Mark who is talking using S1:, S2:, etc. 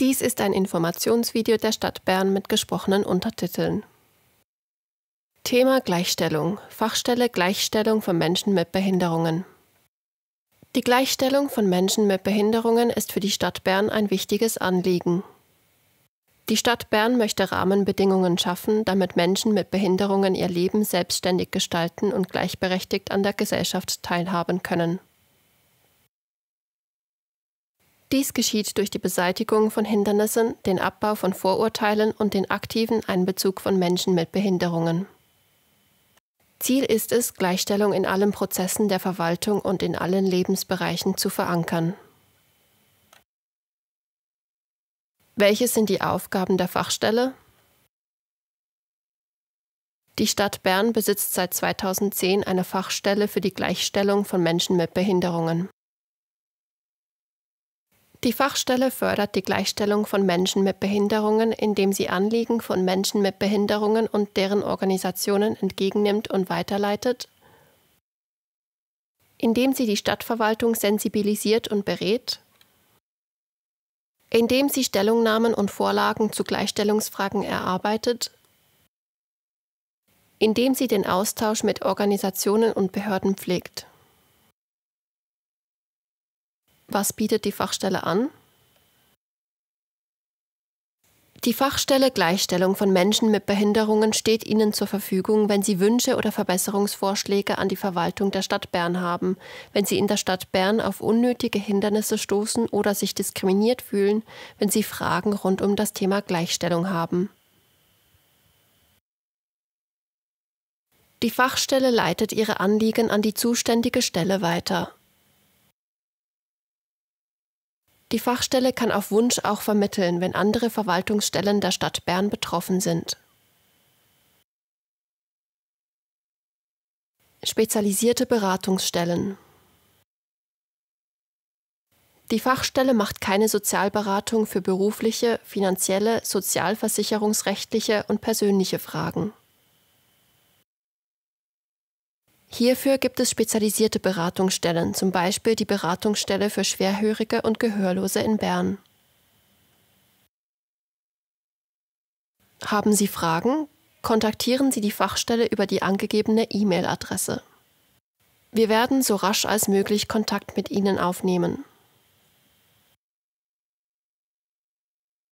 S1: Dies ist ein Informationsvideo der Stadt Bern mit gesprochenen Untertiteln. Thema Gleichstellung. Fachstelle Gleichstellung von Menschen mit Behinderungen. Die Gleichstellung von Menschen mit Behinderungen ist für die Stadt Bern ein wichtiges Anliegen. Die Stadt Bern möchte Rahmenbedingungen schaffen, damit Menschen mit Behinderungen ihr Leben selbstständig gestalten und gleichberechtigt an der Gesellschaft teilhaben können. Dies geschieht durch die Beseitigung von Hindernissen, den Abbau von Vorurteilen und den aktiven Einbezug von Menschen mit Behinderungen. Ziel ist es, Gleichstellung in allen Prozessen der Verwaltung und in allen Lebensbereichen zu verankern. Welche sind die Aufgaben der Fachstelle? Die Stadt Bern besitzt seit 2010 eine Fachstelle für die Gleichstellung von Menschen mit Behinderungen. Die Fachstelle fördert die Gleichstellung von Menschen mit Behinderungen, indem sie Anliegen von Menschen mit Behinderungen und deren Organisationen entgegennimmt und weiterleitet, indem sie die Stadtverwaltung sensibilisiert und berät, indem sie Stellungnahmen und Vorlagen zu Gleichstellungsfragen erarbeitet, indem sie den Austausch mit Organisationen und Behörden pflegt. Was bietet die Fachstelle an? Die Fachstelle Gleichstellung von Menschen mit Behinderungen steht Ihnen zur Verfügung, wenn Sie Wünsche oder Verbesserungsvorschläge an die Verwaltung der Stadt Bern haben, wenn Sie in der Stadt Bern auf unnötige Hindernisse stoßen oder sich diskriminiert fühlen, wenn Sie Fragen rund um das Thema Gleichstellung haben. Die Fachstelle leitet Ihre Anliegen an die zuständige Stelle weiter. Die Fachstelle kann auf Wunsch auch vermitteln, wenn andere Verwaltungsstellen der Stadt Bern betroffen sind. Spezialisierte Beratungsstellen Die Fachstelle macht keine Sozialberatung für berufliche, finanzielle, sozialversicherungsrechtliche und persönliche Fragen. Hierfür gibt es spezialisierte Beratungsstellen, zum Beispiel die Beratungsstelle für Schwerhörige und Gehörlose in Bern. Haben Sie Fragen? Kontaktieren Sie die Fachstelle über die angegebene E-Mail-Adresse. Wir werden so rasch als möglich Kontakt mit Ihnen aufnehmen.